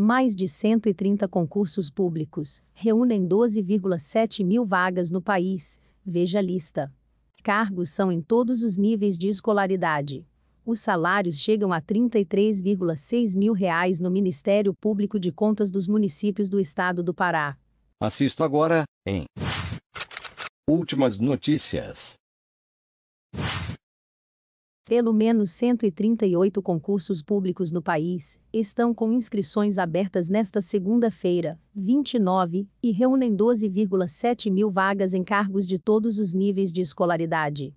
mais de 130 concursos públicos, reúnem 12,7 mil vagas no país, veja a lista. Cargos são em todos os níveis de escolaridade. Os salários chegam a R$ 33,6 mil reais no Ministério Público de Contas dos Municípios do Estado do Pará. Assisto agora, em Últimas Notícias. Pelo menos 138 concursos públicos no país estão com inscrições abertas nesta segunda-feira, 29, e reúnem 12,7 mil vagas em cargos de todos os níveis de escolaridade.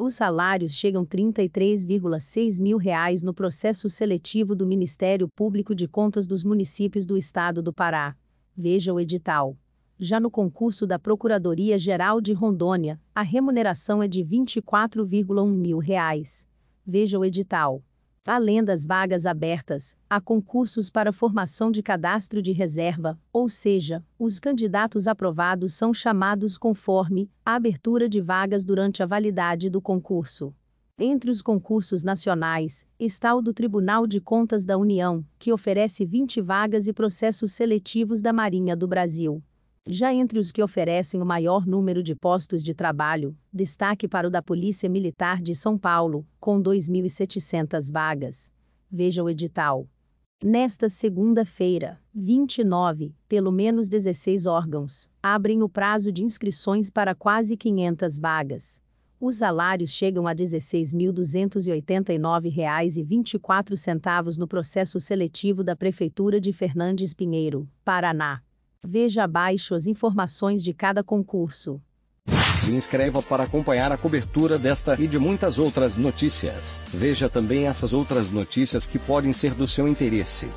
Os salários chegam R$ 33,6 mil reais no processo seletivo do Ministério Público de Contas dos Municípios do Estado do Pará. Veja o edital. Já no concurso da Procuradoria-Geral de Rondônia, a remuneração é de R$ 24,1 mil. Reais. Veja o edital. Além das vagas abertas, há concursos para formação de cadastro de reserva, ou seja, os candidatos aprovados são chamados conforme a abertura de vagas durante a validade do concurso. Entre os concursos nacionais, está o do Tribunal de Contas da União, que oferece 20 vagas e processos seletivos da Marinha do Brasil. Já entre os que oferecem o maior número de postos de trabalho, destaque para o da Polícia Militar de São Paulo, com 2.700 vagas. Veja o edital. Nesta segunda-feira, 29, pelo menos 16 órgãos abrem o prazo de inscrições para quase 500 vagas. Os salários chegam a R$ 16.289,24 no processo seletivo da Prefeitura de Fernandes Pinheiro, Paraná. Veja abaixo as informações de cada concurso. Se inscreva para acompanhar a cobertura desta e de muitas outras notícias. Veja também essas outras notícias que podem ser do seu interesse.